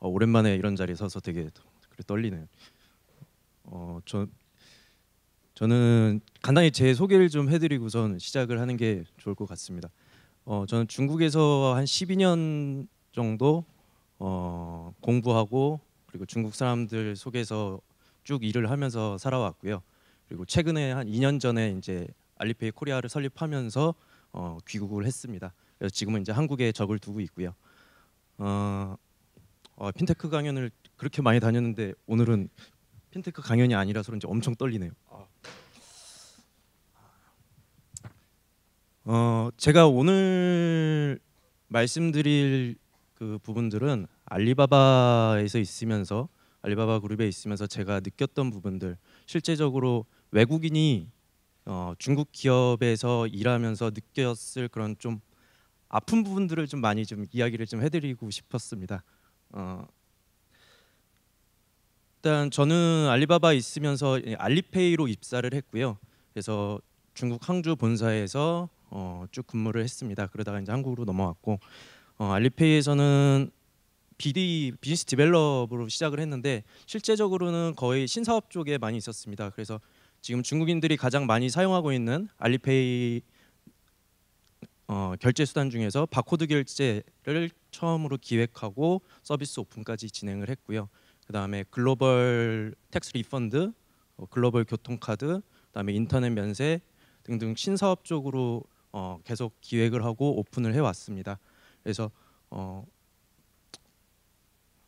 어, 오랜만에 이런 자리에 서서 되게 떨리네요. 어, 저 저는 간단히 제 소개를 좀 해드리고선 시작을 하는 게 좋을 것 같습니다. 어, 저는 중국에서 한 12년 정도 어, 공부하고 그리고 중국 사람들 속에서 쭉 일을 하면서 살아왔고요. 그리고 최근에 한 2년 전에 이제 알리페이 코리아를 설립하면서 어, 귀국을 했습니다. 그래서 지금은 이제 한국에 적을 두고 있고요. 어, 어, 핀테크 강연을 그렇게 많이 다녔는데 오늘은 핀테크 강연이 아니라서 그런지 엄청 떨리네요. 아. 어, 제가 오늘 말씀드릴 그 부분들은 알리바바에서 있으면서 알리바바 그룹에 있으면서 제가 느꼈던 부분들 실제적으로 외국인이 어, 중국 기업에서 일하면서 느꼈을 그런 좀 아픈 부분들을 좀 많이 좀 이야기를 좀 해드리고 싶었습니다. 어, 일단 저는 알리바바 있으면서 알리페이로 입사를 했고요. 그래서 중국 항주 본사에서 어, 쭉 근무를 했습니다. 그러다가 이제 한국으로 넘어왔고 어, 알리페이에서는 BD 비즈니스 디벨롭으로 시작을 했는데 실제적으로는 거의 신사업 쪽에 많이 있었습니다. 그래서 지금 중국인들이 가장 많이 사용하고 있는 알리페이 어, 결제 수단 중에서 바코드 결제를 처음으로 기획하고 서비스 오픈까지 진행을 했고요. 그 다음에 글로벌 텍스 리펀드, 어, 글로벌 교통카드, 그 다음에 인터넷 면세 등등 신사업 쪽으로 어, 계속 기획을 하고 오픈을 해왔습니다. 그래서 어,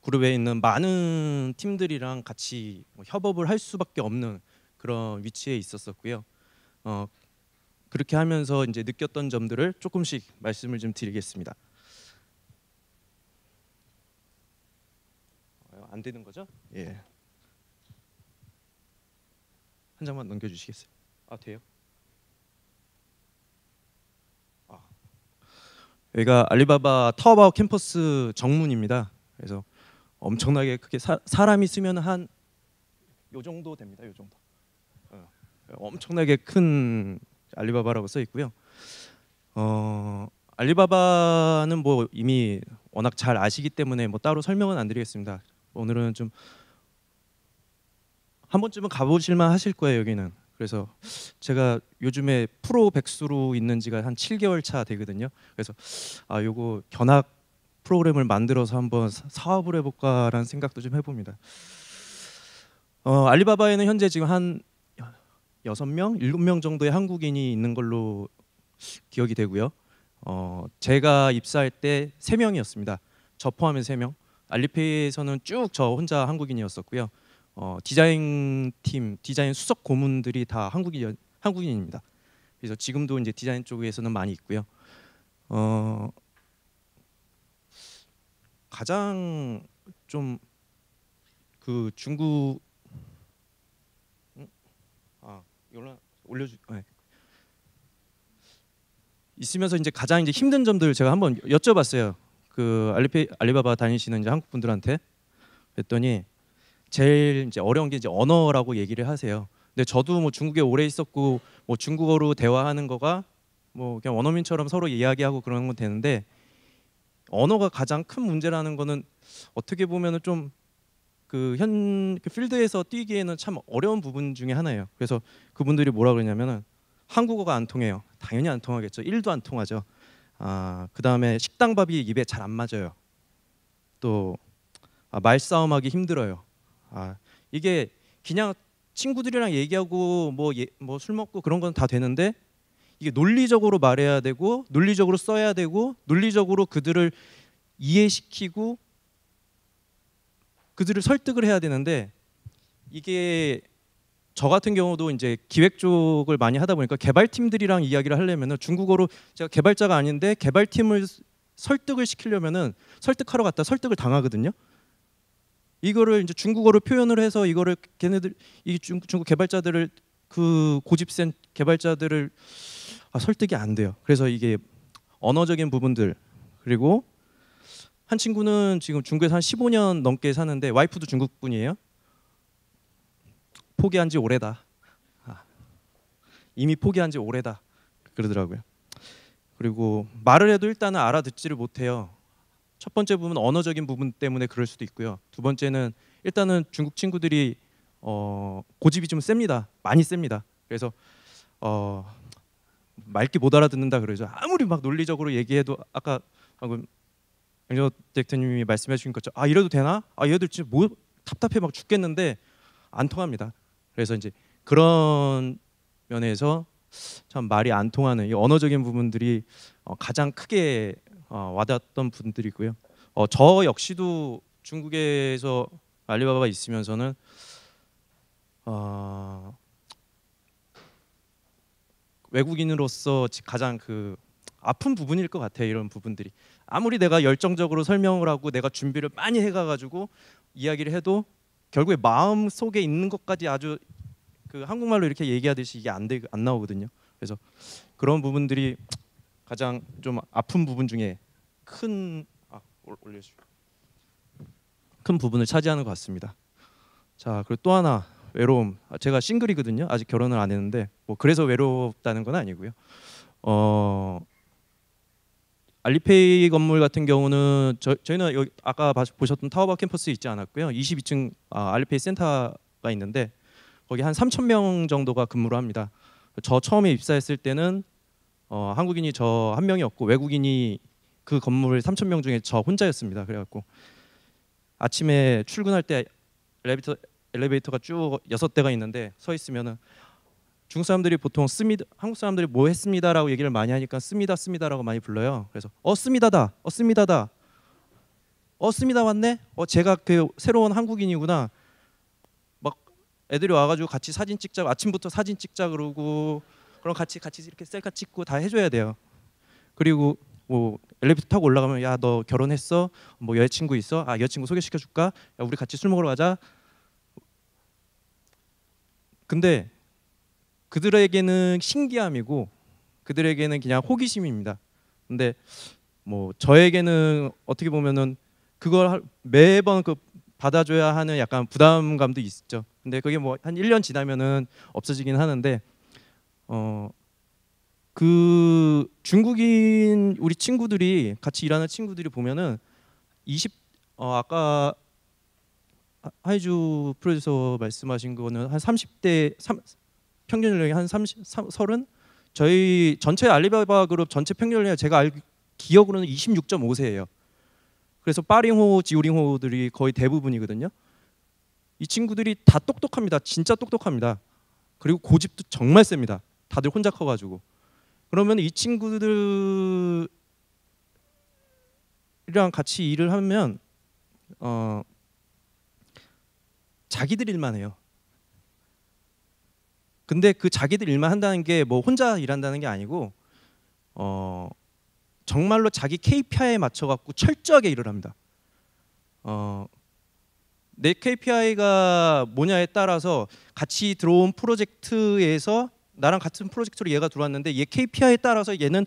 그룹에 있는 많은 팀들이랑 같이 뭐 협업을 할 수밖에 없는 그런 위치에 있었었고요. 어, 그렇게 하면서 이제 느꼈던 점들을 조금씩 말씀을 좀 드리겠습니다. 안 되는 거죠? 예. 한 장만 넘겨 주시겠어요? 아, 돼요? 아. 여기가 알리바바 타오바오 캠퍼스 정문입니다. 그래서 엄청나게 크게 사, 람이 쓰면 한 요 정도 됩니다. 요 정도. 어. 엄청나게 큰 알리바바라고 써 있고요. 어, 알리바바는 뭐 이미 워낙 잘 아시기 때문에 뭐 따로 설명은 안 드리겠습니다. 오늘은 좀 한 번쯤은 가보실만 하실 거예요 여기는. 그래서 제가 요즘에 프로 백수로 있는 지가 한 7개월 차 되거든요. 그래서 아 요거 견학 프로그램을 만들어서 한번 사업을 해볼까라는 생각도 좀 해봅니다. 어, 알리바바에는 현재 지금 한 여섯 명, 일곱 명 정도의 한국인이 있는 걸로 기억이 되고요. 어, 제가 입사할 때 세 명이었습니다. 저 포함해 세 명. 알리페이에서는 쭉 저 혼자 한국인이었었고요. 어, 디자인 팀, 디자인 수석 고문들이 다 한국인 한국인입니다. 그래서 지금도 이제 디자인 쪽에서는 많이 있고요. 어, 가장 좀 그 중국 올라 올려주. 네. 있으면서 이제 가장 이제 힘든 점들 제가 한번 여쭤봤어요. 그 알리페, 알리바바 다니시는 이제 한국 분들한테 했더니 제일 이제 어려운 게 이제 언어라고 얘기를 하세요. 근데 저도 뭐 중국에 오래 있었고 뭐 중국어로 대화하는 거가 뭐 그냥 원어민처럼 서로 이야기하고 그런 건 되는데 언어가 가장 큰 문제라는 거는 어떻게 보면은 좀 그현그 그 필드에서 뛰기에는 참 어려운 부분 중에 하나예요. 그래서 그분들이 뭐라 그러냐면은 한국어가 안 통해요. 당연히 안 통하겠죠. 일도안 통하죠. 아, 그다음에 식당 밥이 입에 잘 안 맞아요. 또 아, 말싸움하기 힘들어요. 아, 이게 그냥 친구들이랑 얘기하고 뭐술 뭐, 예, 뭐 먹고 그런 건 다 되는데 이게 논리적으로 말해야 되고 논리적으로 써야 되고 논리적으로 그들을 이해시키고 그들을 설득을 해야 되는데 이게 저 같은 경우도 이제 기획 쪽을 많이 하다 보니까 개발팀들이랑 이야기를 하려면은 중국어로 제가 개발자가 아닌데 개발팀을 설득을 시키려면은 설득하러 갔다 설득을 당하거든요. 이거를 이제 중국어로 표현을 해서 이거를 걔네들 이 중, 중국 개발자들을 그 고집센 개발자들을 아, 설득이 안 돼요. 그래서 이게 언어적인 부분들 그리고 한 친구는 지금 중국에서 한 15년 넘게 사는데 와이프도 중국 분이에요. 포기한 지 오래다. 아, 이미 포기한 지 오래다. 그러더라고요. 그리고 말을 해도 일단은 알아듣지를 못해요. 첫 번째 부분 언어적인 부분 때문에 그럴 수도 있고요. 두 번째는 일단은 중국 친구들이 어, 고집이 좀 셉니다. 많이 셉니다. 그래서 어, 맑게 못 알아듣는다 그러죠. 아무리 막 논리적으로 얘기해도 아까 방금 영재대표님이 말씀해 주신 것처럼 아 이래도 되나? 아 얘들 지금 뭐 답답해 막 죽겠는데 안 통합니다. 그래서 이제 그런 면에서 참 말이 안 통하는 이 언어적인 부분들이 어, 가장 크게 어, 와닿았던 분들이고요. 어, 저 역시도 중국에서 알리바바 있으면서는 어, 외국인으로서 가장 그 아픈 부분일 것 같아요. 이런 부분들이 아무리 내가 열정적으로 설명을 하고 내가 준비를 많이 해가가지고 이야기를 해도 결국에 마음 속에 있는 것까지 아주 그 한국말로 이렇게 얘기하듯이 이게 안 되, 안안 나오거든요. 그래서 그런 부분들이 가장 좀 아픈 부분 중에 큰 아, 올려주 큰 부분을 차지하는 것 같습니다. 자 그리고 또 하나 외로움. 아, 제가 싱글이거든요. 아직 결혼을 안 했는데 뭐 그래서 외롭다는 건 아니고요. 어 알리페이 건물 같은 경우는 저, 희는 여기 아까 보셨던 타워바 캠퍼스 있지 않았고요. 22층 아, 알리페이 센터가 있는데 거기 한 3천 명 정도가 근무를 합니다. 저 처음에 입사했을 때는 어, 한국인이 저 한 명이었고 외국인이 그 건물 3천 명 중에 저 혼자였습니다. 그래갖고 아침에 출근할 때 엘리베이터, 엘리베이터가 쭉 여섯 대가 있는데 서 있으면은 중국 사람들이 보통 씁니다 한국 사람들이 뭐 했습니다라고 얘기를 많이 하니까 씁니다 씁니다라고 많이 불러요. 그래서 어 씁니다다 어 씁니다다 어 씁니다 왔네 어 제가 그 새로운 한국인이구나 막 애들이 와가지고 같이 사진 찍자 아침부터 사진 찍자 그러고 그럼 같이 같이 이렇게 셀카 찍고 다 해줘야 돼요. 그리고 뭐 엘리베이터 타고 올라가면 야 너 결혼했어 뭐 여자친구 있어 아 여자친구 소개시켜 줄까 야 우리 같이 술 먹으러 가자 근데 그들에게는 신기함이고 그들에게는 그냥 호기심입니다. 근데 뭐 저에게는 어떻게 보면은 그걸 매번 그 받아줘야 하는 약간 부담감도 있죠. 근데 그게 뭐 한 1년 지나면은 없어지긴 하는데 어 그 중국인 우리 친구들이 같이 일하는 친구들이 보면은 20 어 아까 하이주 프로듀서 말씀하신 거는 한 30대 3 평균 연령이 한 30, 30 저희 전체 알리바바 그룹 전체 평균 연령 이 제가 알, 기억으로는 26.5세예요. 그래서 파링호 지오링호들이 거의 대부분이거든요. 이 친구들이 다 똑똑합니다. 진짜 똑똑합니다. 그리고 고집도 정말 셉니다. 다들 혼자 커가지고. 그러면 이 친구들이랑 같이 일을 하면 어, 자기들 일만 해요. 근데 그 자기들 일만 한다는 게 뭐 혼자 일한다는 게 아니고 어 정말로 자기 KPI에 맞춰 갖고 철저하게 일을 합니다. 어내 KPI가 뭐냐에 따라서 같이 들어온 프로젝트에서 나랑 같은 프로젝트로 얘가 들어왔는데 얘 KPI에 따라서 얘는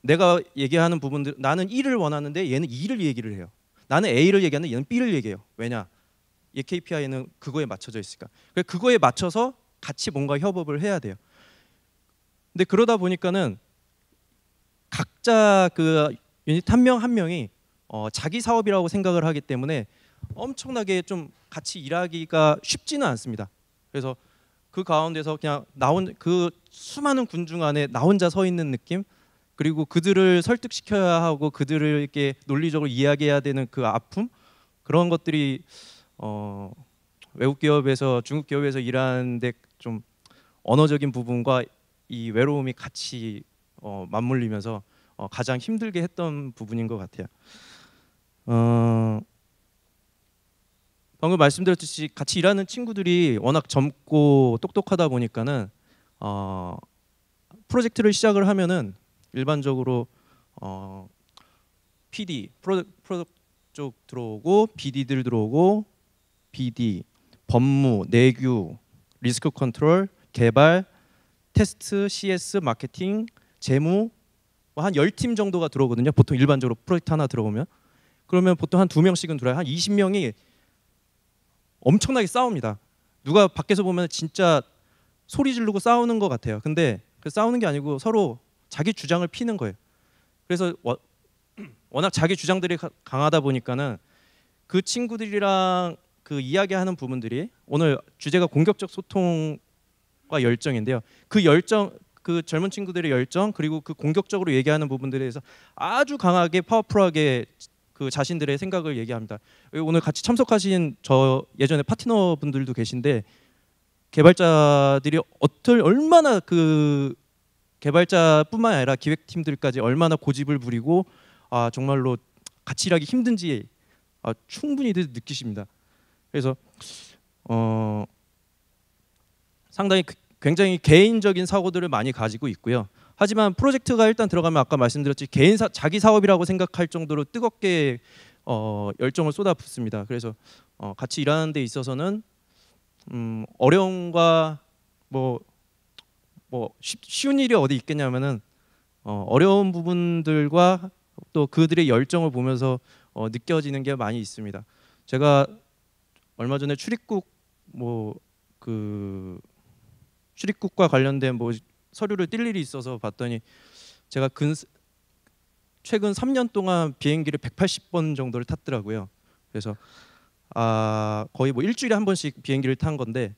내가 얘기하는 부분들 나는 E를 원하는데 얘는 E를 얘기를 해요. 나는 A를 얘기하는데 얘는 B를 얘기해요. 왜냐? 얘 KPI는 그거에 맞춰져 있으니까. 그거에 맞춰서 같이 뭔가 협업을 해야 돼요. 근데 그러다 보니까는 각자 그 유닛 한 명 한 명이 어, 자기 사업이라고 생각을 하기 때문에 엄청나게 좀 같이 일하기가 쉽지는 않습니다. 그래서 그 가운데서 그냥 나온 그 수많은 군중 안에 나 혼자 서 있는 느낌 그리고 그들을 설득시켜야 하고 그들을 이렇게 논리적으로 이야기해야 되는 그 아픔 그런 것들이 어, 외국 기업에서 중국 기업에서 일하는데 좀 언어적인 부분과 이 외로움이 같이 어, 맞물리면서 어, 가장 힘들게 했던 부분인 것 같아요. 어, 방금 말씀드렸듯이 같이 일하는 친구들이 워낙 젊고 똑똑하다 보니까는 어, 프로젝트를 시작을 하면은 일반적으로 어, PD 프로 프로쪽 들어오고 BD들 들어오고 BD 법무 내규 리스크 컨트롤, 개발, 테스트, CS, 마케팅, 재무 뭐 한 10팀 정도가 들어오거든요. 보통 일반적으로 프로젝트 하나 들어오면 그러면 보통 한 두 명씩은 들어요. 와한 20명이 엄청나게 싸웁니다. 누가 밖에서 보면 진짜 소리 지르고 싸우는 것 같아요. 근데 그 싸우는 게 아니고 서로 자기 주장을 피는 거예요. 그래서 워낙 자기 주장들이 강하다 보니까는 그 친구들이랑 그 이야기하는 부분들이 오늘 주제가 공격적 소통과 열정인데요. 그 열정 그 젊은 친구들의 열정 그리고 그 공격적으로 얘기하는 부분들에 대해서 아주 강하게 파워풀하게 그 자신들의 생각을 얘기합니다. 오늘 같이 참석하신 저 예전에 파트너 분들도 계신데 개발자들이 어떨 얼마나 그 개발자뿐만 아니라 기획팀들까지 얼마나 고집을 부리고 아 정말로 같이 일하기 힘든지 아, 충분히 느끼십니다. 그래서 어 상당히 그, 굉장히 개인적인 사고들을 많이 가지고 있고요. 하지만 프로젝트가 일단 들어가면 아까 말씀드렸지 개인 사, 자기 사업이라고 생각할 정도로 뜨겁게 어, 열정을 쏟아붓습니다. 그래서 어, 같이 일하는 데 있어서는 음, 어려움과 뭐, 뭐 쉬, 운 일이 어디 있겠냐면은 어, 어려운 부분들과 또 그들의 열정을 보면서 어, 느껴지는 게 많이 있습니다. 제가 얼마 전에 출입국 뭐 그 출입국과 관련된 뭐 서류를 띨 일이 있어서 봤더니 제가 근 최근 3년 동안 비행기를 180번 정도를 탔더라고요. 그래서 아 거의 뭐 일주일에 한 번씩 비행기를 탄 건데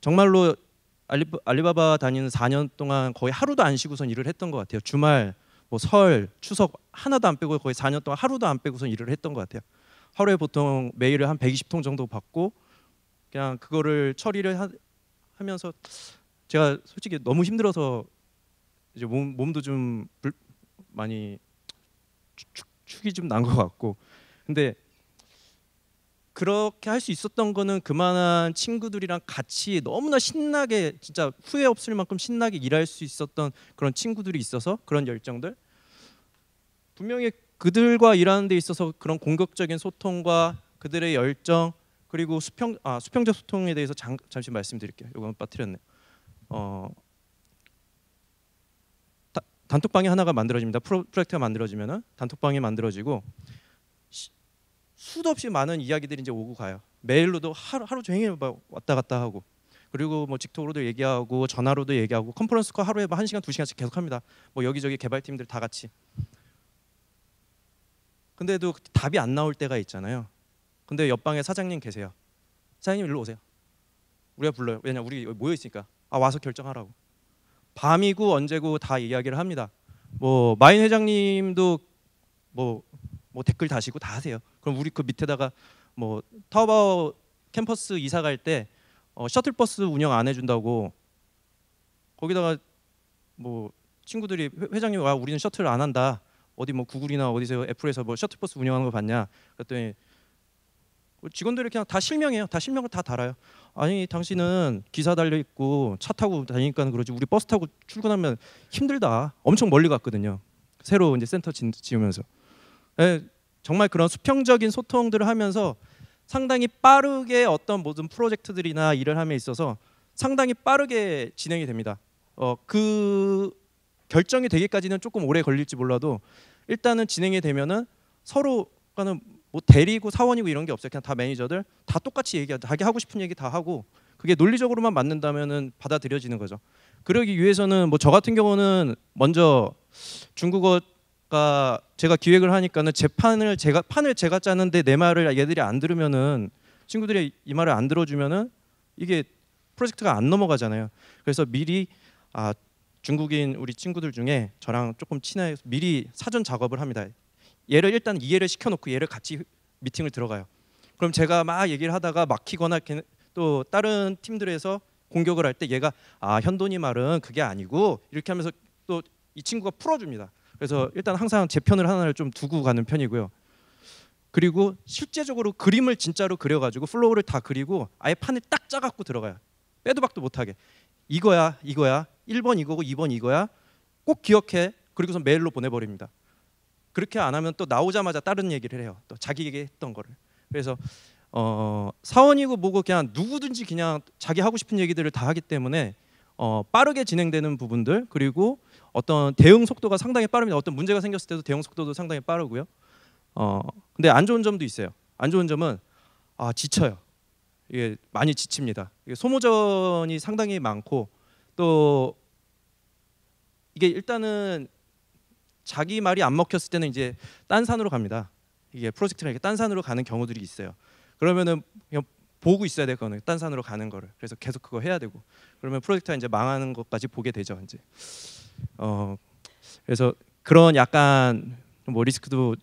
정말로 알리, 알리바바 다니는 4년 동안 거의 하루도 안 쉬고선 일을 했던 것 같아요. 주말, 뭐 설, 추석 하나도 안 빼고 거의 4년 동안 하루도 안 빼고선 일을 했던 것 같아요. 하루에 보통 메일을 한 120통 정도 받고 그냥 그거를 처리를 하, 면서 제가 솔직히 너무 힘들어서 이제 몸, 도좀 많이 축, 축이 좀 난 것 같고 근데 그렇게 할 수 있었던 거는 그만한 친구들이랑 같이 너무나 신나게 진짜 후회 없을 만큼 신나게 일할 수 있었던 그런 친구들이 있어서 그런 열정들 분명히 그들과 일하는 데 있어서 그런 공격적인 소통과 그들의 열정 그리고 수평 아 수평적 소통에 대해서 잠, 잠시 말씀드릴게요. 이거 빠뜨렸네. 어 다, 단톡방이 하나가 만들어집니다. 프로, 프로젝트가 만들어지면은 단톡방이 만들어지고 시, 수도 없이 많은 이야기들이 이제 오고 가요. 메일로도 하루 하루 종일 왔다 갔다 하고 그리고 뭐 직통으로도 얘기하고 전화로도 얘기하고 컨퍼런스 콜 하루에 뭐 한 시간 두 시간씩 계속합니다. 뭐 여기저기 개발팀들 다 같이 근데도 그 답이 안 나올 때가 있잖아요. 근데 옆방에 사장님 계세요. 사장님 일로 오세요. 우리가 불러요. 왜냐 우리 모여 있으니까. 아 와서 결정하라고. 밤이고 언제고 다 이야기를 합니다. 뭐 마인 회장님도 뭐, 뭐 댓글 다시고 다 하세요. 그럼 우리 그 밑에다가 뭐 타워바워 캠퍼스 이사 갈때 어, 셔틀버스 운영 안 해준다고 거기다가 뭐 친구들이 회, 장님와 아, 우리는 셔틀 안 한다 어디 뭐 구글이나 어디서 애플에서 뭐 셔틀버스 운영하는 거 봤냐? 그랬더니 그 직원들이 그냥 다 실명이에요. 다 실명을 다 달아요. 아니 당신은 기사 달려 있고 차 타고 다니니까 그러지 우리 버스 타고 출근하면 힘들다. 엄청 멀리 갔거든요. 새로 이제 센터 지으면서 네, 정말 그런 수평적인 소통들을 하면서 상당히 빠르게 어떤 모든 프로젝트들이나 일을 함에 있어서 상당히 빠르게 진행이 됩니다. 어, 그 결정이 되기까지는 조금 오래 걸릴지 몰라도 일단은 진행이 되면은 서로가는 뭐 대리고 사원이고 이런 게 없어요. 그냥 다 매니저들 다 똑같이 얘기하자. 자기 하고 싶은 얘기 다 하고 그게 논리적으로만 맞는다면은 받아들여지는 거죠. 그러기 위해서는 뭐 저 같은 경우는 먼저 중국어가 제가 기획을 하니까는 재 판을 제가 판을 제가 짜는데 내 말을 얘들이 안 들으면은 친구들이 이 말을 안 들어주면은 이게 프로젝트가 안 넘어가잖아요. 그래서 미리 아 중국인 우리 친구들 중에 저랑 조금 친해 미리 사전 작업을 합니다. 얘를 일단 이해를 시켜놓고 얘를 같이 미팅을 들어가요. 그럼 제가 막 얘기를 하다가 막히거나 또 다른 팀들에서 공격을 할 때 얘가 아 현돈이 말은 그게 아니고 이렇게 하면서 또 이 친구가 풀어줍니다. 그래서 일단 항상 제 편을 하나를 좀 두고 가는 편이고요. 그리고 실제적으로 그림을 진짜로 그려가지고 플로우를 다 그리고 아예 판을 딱 짜갖고 들어가요. 빼도 박도 못하게 이거야 이거야 1번 이거고 2번 이거야. 꼭 기억해. 그리고서 메일로 보내버립니다. 그렇게 안 하면 또 나오자마자 다른 얘기를 해요. 또 자기에게 했던 거를. 그래서 어, 사원이고 뭐고 그냥 누구든지 그냥 자기 하고 싶은 얘기들을 다 하기 때문에 어, 빠르게 진행되는 부분들 그리고 어떤 대응 속도가 상당히 빠릅니다. 어떤 문제가 생겼을 때도 대응 속도도 상당히 빠르고요. 어, 근데 안 좋은 점도 있어요. 안 좋은 점은 아 지쳐요. 이게 많이 지칩니다. 이게 소모전이 상당히 많고 또 이게 일단은 자기 말이 안 먹혔을 때는 이제 딴 산으로 갑니다. 이게 프로젝트가 이렇게 딴 산으로 가는 경우들이 있어요. 그러면은 그냥 보고 있어야 될 거는 딴 산으로 가는 거를. 그래서 계속 그거 해야 되고. 그러면 프로젝트가 이제 망하는 것까지 보게 되죠, 이제. 어 그래서 그런 약간 뭐 리스크도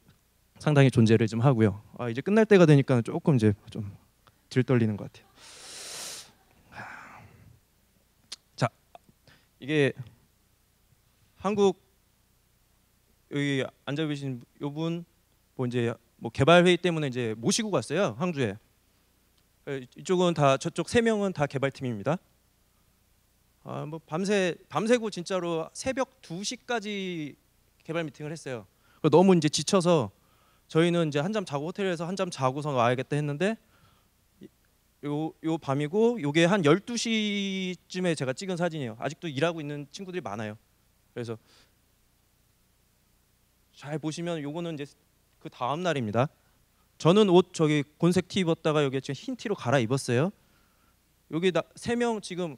상당히 존재를 좀 하고요. 아 이제 끝날 때가 되니까 조금 이제 좀 들떨리는 것 같아요. 이게 한국 여기 앉아 계신 요분 뭐 이제 뭐 개발 회의 때문에 이제 모시고 갔어요 항주에 예, 이쪽은 다 저쪽 세 명은 다 개발팀입니다. 아 뭐 밤새 밤새고 진짜로 새벽 2시까지 개발 미팅을 했어요. 너무 이제 지쳐서 저희는 이제 한 잠 자고 호텔에서 한 잠 자고서 와야겠다 했는데 요, 요 밤이고 요게 한 12시쯤에 제가 찍은 사진이에요. 아직도 일하고 있는 친구들이 많아요. 그래서 잘 보시면 요거는 이제 그 다음 날입니다. 저는 옷 저기 곤색 티 입었다가 여기 지금 흰 티로 갈아입었어요. 여기 세명 지금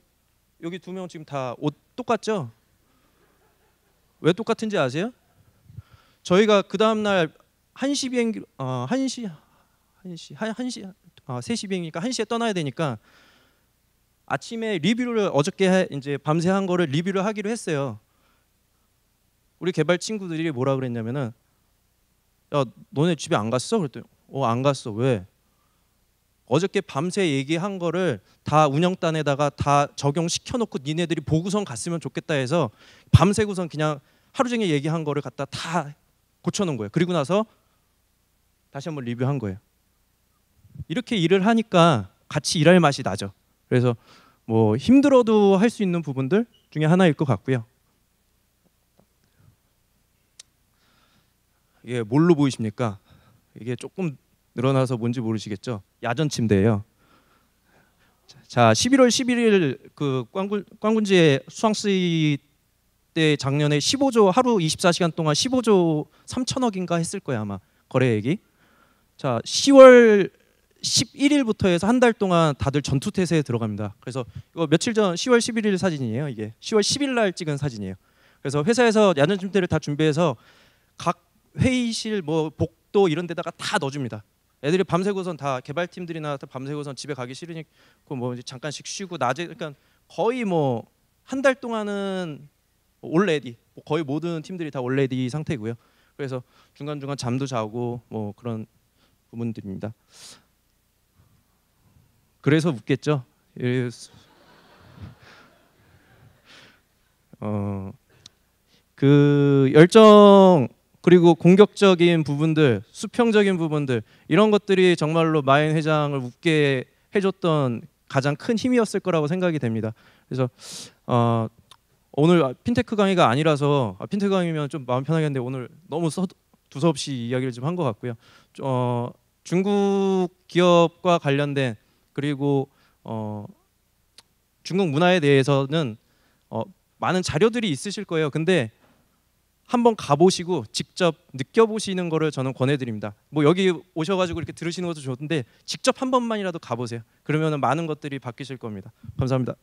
여기 두 명 지금 다 옷 똑같죠? 왜 똑같은지 아세요? 저희가 그 다음 날 1시 비행기 어, 1시 1시 1시 어, 3시 비행이니까 1시에 떠나야 되니까 아침에 리뷰를 어저께 이제 밤새 한 거를 리뷰를 하기로 했어요. 우리 개발 친구들이 뭐라 그랬냐면은 야 너네 집에 안 갔어? 그랬더니 어 안 갔어 왜? 어저께 밤새 얘기한 거를 다 운영단에다가 다 적용시켜 놓고 니네들이 보고선 갔으면 좋겠다 해서 밤새고선 그냥 하루 종일 얘기한 거를 갖다 다 고쳐 놓은 거예요. 그리고 나서 다시 한번 리뷰한 거예요. 이렇게 일을 하니까 같이 일할 맛이 나죠. 그래서 뭐 힘들어도 할 수 있는 부분들 중에 하나일 것 같고요. 이게 뭘로 보이십니까? 이게 조금 늘어나서 뭔지 모르시겠죠. 야전 침대예요. 자, 11월 11일 그 꽝군 꽝군지의 수왕스이 때 작년에 15조 하루 24시간 동안 15조 3천억인가 했을 거예요 아마 거래액이. 자, 10월 11일부터 해서 한 달 동안 다들 전투 태세에 들어갑니다. 그래서 이거 며칠 전 10월 11일 사진이에요. 이게 10월 10일 날 찍은 사진이에요. 그래서 회사에서 야전 침대를 다 준비해서 각 회의실 뭐 복도 이런 데다가 다 넣어줍니다. 애들이 밤새고선 다 개발팀들이나 밤새고선 집에 가기 싫으니까 뭐 잠깐씩 쉬고 낮에 그러니까 거의 뭐 한 달 동안은 올레디 뭐 거의 모든 팀들이 다 올레디 상태고요. 그래서 중간 중간 잠도 자고 뭐 그런 부분들입니다. 그래서 웃겠죠. 예. 어, 그 열정 그리고 공격적인 부분들, 수평적인 부분들 이런 것들이 정말로 마인 회장을 웃게 해줬던 가장 큰 힘이었을 거라고 생각이 됩니다. 그래서 어, 오늘 아, 핀테크 강의가 아니라서 아, 핀테크 강의면 좀 마음 편하겠는데 오늘 너무 서, 두서없이 이야기를 좀한것 같고요. 어, 중국 기업과 관련된 그리고 어, 중국 문화에 대해서는 어, 많은 자료들이 있으실 거예요. 근데 한번 가보시고 직접 느껴보시는 거를 저는 권해드립니다. 뭐 여기 오셔가지고 이렇게 들으시는 것도 좋은데 직접 한 번만이라도 가보세요. 그러면 많은 것들이 바뀌실 겁니다. 감사합니다.